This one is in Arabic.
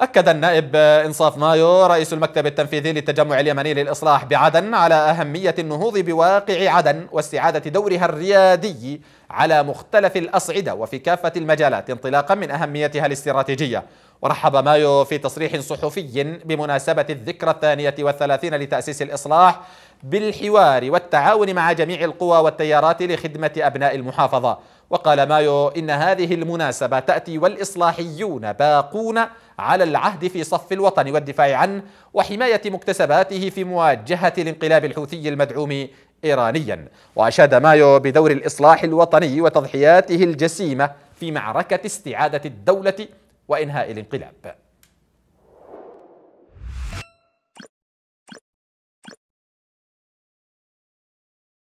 أكد النائب إنصاف مايو رئيس المكتب التنفيذي للتجمع اليمني للإصلاح بعدن على أهمية النهوض بواقع عدن واستعادة دورها الريادي على مختلف الأصعدة وفي كافة المجالات انطلاقا من أهميتها الاستراتيجية ورحب مايو في تصريح صحفي بمناسبة الذكرى الثانية والثلاثين لتأسيس الإصلاح بالحوار والتعاون مع جميع القوى والتيارات لخدمة أبناء المحافظة وقال مايو إن هذه المناسبة تأتي والإصلاحيون باقون على العهد في صف الوطن والدفاع عنه وحماية مكتسباته في مواجهة الانقلاب الحوثي المدعوم إيرانيا وأشاد مايو بدور الإصلاح الوطني وتضحياته الجسيمة في معركة استعادة الدولة وإنهاء الانقلاب